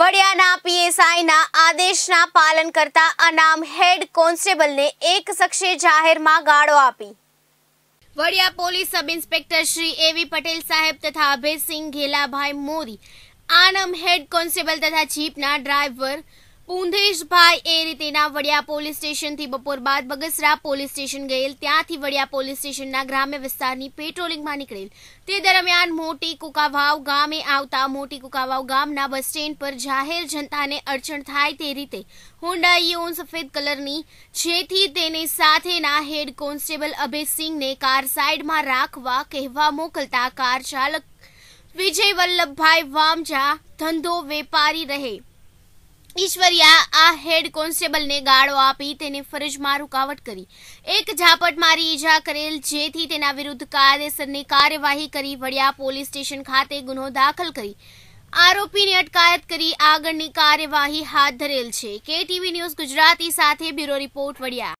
વડિયાના પીએસઆઈના આદેશના પાલન કરતા અનામ હેડ કોન્સ્ટેબલને એક શખ્સે જાહેરમાં ગાળો આપી Vadia police sub inspector Shri A V Patel સાહેબ તથા અભયસિંહ ઘેલાભાઈ મોરી આનમ હેડ કોન્સ્ટેબલ તથા જીપના ડ્રાઈવર પૂંધેશભાઈ એ રીતેના વડિયા પોલીસ સ્ટેશનથી બપોર બાદ બગસરા પોલીસ સ્ટેશન ગયેલ ત્યાંથી વડિયા પોલીસ સ્ટેશનના ગ્રામ્ય વિસ્તારની પેટ્રોલિંગમાં નીકળેલ તે દરમિયાન મોટી કુકાવાવ ગામે આવતા મોટી કુકાવાવ ગામના બસ સ્ટેન્ડ પર જાહેર જનતાને અડચણ થાય તે રીતે હોન્ડા ઇયોન સફેદ કલરની જેથી તેને સાથેના હેડ કોન્સ્ટેબલ અભયસિંહને કાર સાઇડમાં રાખવા કહેવા મોકલતા કાર ચાલક વિજય વલ્લભભાઈ વામજા ધંધો વેપારી રહે ઈશ્વરિયા આ હેડ કોન્સ્ટેબલને ગાળો આપી તેને ફરજમાં રૂકાવટ કરી એક ઝાપટ મારી ઈજા કરેલ જેથી તેના વિરુદ્ધ કાયદેસરની કાર્યવાહી કરી વળ્યા પોલીસ સ્ટેશન ખાતે ગુનો દાખલ કરી આરોપીને અટકાયત કરી આગળની કાર્યવાહી હાથ ધરેલ છે કેટીવી ન્યૂઝ ગુજરાતી સાથે બ્યુરો રિપોર્ટ વળ્યા